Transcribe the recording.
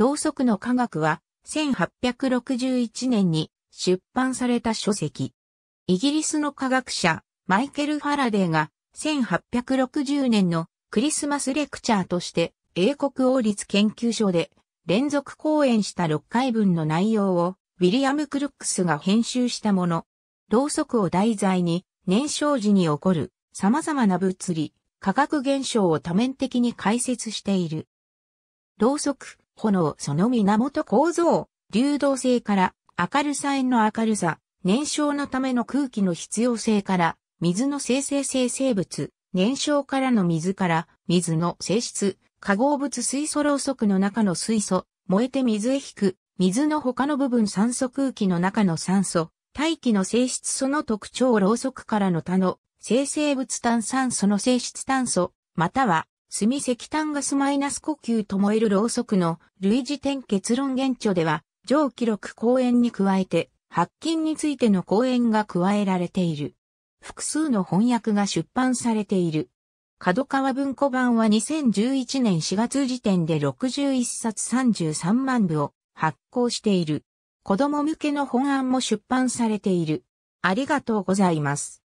ろうそくの科学は1861年に出版された書籍。イギリスの科学者マイケル・ファラデーが1860年のクリスマスレクチャーとして英国王立研究所で連続講演した6回分の内容をウィリアム・クルックスが編集したもの。ろうそくを題材に燃焼時に起こる様々な物理、科学現象を多面的に解説している。ろうそく、炎その源構造、流動性から明るさへの明るさ、燃焼のための空気の必要性から、水の生成生成物、燃焼からの水から、水の性質、化合物水素ろうそくの中の水素、燃えて水へ引く、水の他の部分酸素空気の中の酸素、大気の性質その特徴ろうそくからの他の、生成物炭酸素の性質炭素、または炭石炭ガスマイナス呼吸と燃えるろうそくの類似点結論原著では、上記録講演に加えて、発禁についての講演が加えられている。複数の翻訳が出版されている。角川文庫版は2011年4月時点で61冊33万部を発行している。子供向けの本案も出版されている。ありがとうございます。